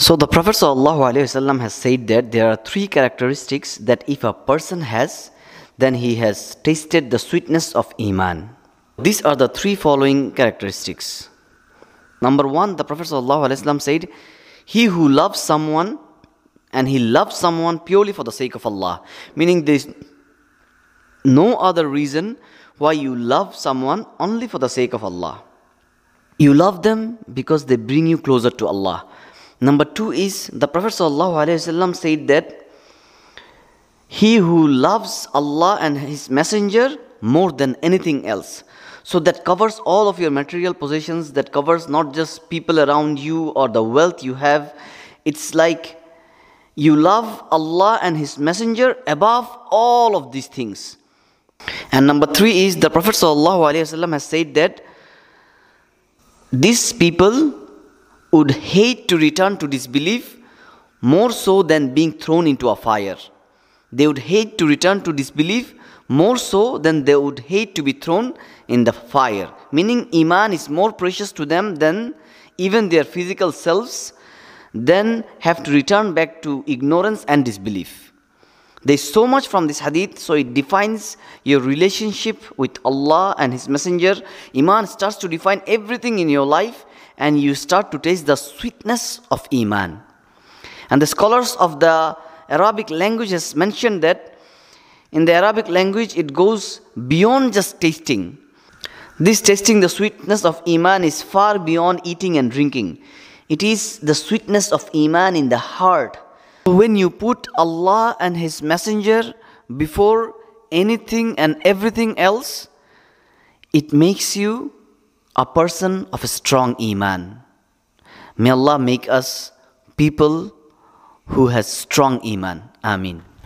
So the Prophet ﷺ has said that there are three characteristics that if a person has, then he has tasted the sweetness of Iman. These are the three following characteristics. Number one, the Prophet ﷺ said, He who loves someone and he loves someone purely for the sake of Allah, meaning there is no other reason why you love someone only for the sake of Allah. You love them because they bring you closer to Allah Number two is the Prophet ﷺ said that he who loves Allah and His Messenger more than anything else. So that covers all of your material possessions, that covers not just people around you or the wealth you have. It's like you love Allah and His Messenger above all of these things. And number three is the Prophet ﷺ has said that these people would hate to return to disbelief more so than being thrown into a fire. They would hate to return to disbelief more so than they would hate to be thrown in the fire. Meaning, Iman is more precious to them than even their physical selves, then have to return back to ignorance and disbelief. There's so much from this hadith, so it defines your relationship with Allah and His Messenger. Iman starts to define everything in your life, and you start to taste the sweetness of Iman. And the scholars of the Arabic language has mentioned that in the Arabic language it goes beyond just tasting. This tasting the sweetness of Iman is far beyond eating and drinking. It is the sweetness of Iman in the heart. When you put Allah and His Messenger before anything and everything else, it makes you a person of a strong iman. May Allah make us people who has strong iman. Amin.